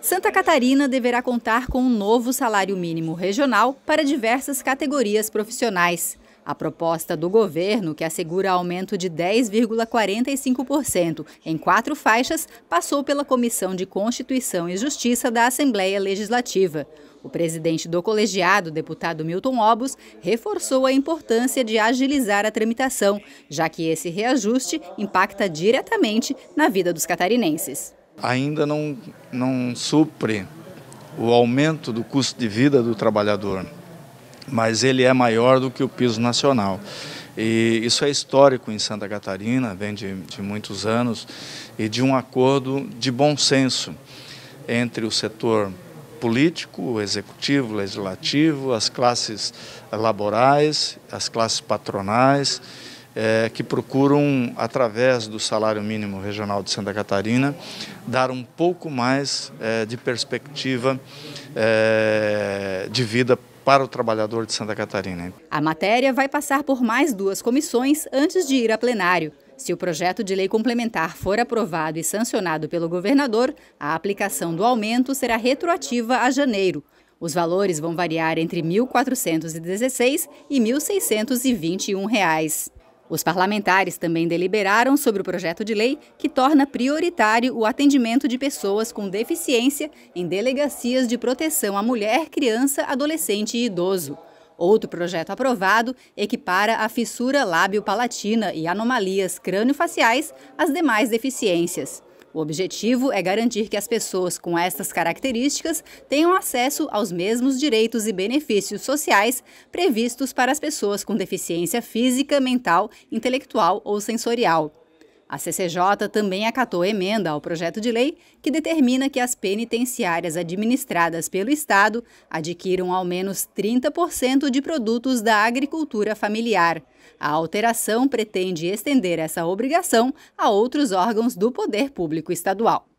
Santa Catarina deverá contar com um novo salário mínimo regional para diversas categorias profissionais. A proposta do governo, que assegura aumento de 10,45% em quatro faixas, passou pela Comissão de Constituição e Justiça da Assembleia Legislativa. O presidente do colegiado, deputado Milton Obos, reforçou a importância de agilizar a tramitação, já que esse reajuste impacta diretamente na vida dos catarinenses. Ainda não, não supre o aumento do custo de vida do trabalhador mas ele é maior do que o piso nacional. E isso é histórico em Santa Catarina, vem de, de muitos anos, e de um acordo de bom senso entre o setor político, executivo, legislativo, as classes laborais, as classes patronais, é, que procuram, através do salário mínimo regional de Santa Catarina, dar um pouco mais é, de perspectiva é, de vida para o trabalhador de Santa Catarina. A matéria vai passar por mais duas comissões antes de ir a plenário. Se o projeto de lei complementar for aprovado e sancionado pelo governador, a aplicação do aumento será retroativa a janeiro. Os valores vão variar entre R$ 1.416 e R$ 1.621. Reais. Os parlamentares também deliberaram sobre o projeto de lei que torna prioritário o atendimento de pessoas com deficiência em delegacias de proteção à mulher, criança, adolescente e idoso. Outro projeto aprovado equipara a fissura lábio-palatina e anomalias crâniofaciais às demais deficiências. O objetivo é garantir que as pessoas com estas características tenham acesso aos mesmos direitos e benefícios sociais previstos para as pessoas com deficiência física, mental, intelectual ou sensorial. A CCJ também acatou emenda ao projeto de lei que determina que as penitenciárias administradas pelo Estado adquiram ao menos 30% de produtos da agricultura familiar. A alteração pretende estender essa obrigação a outros órgãos do poder público estadual.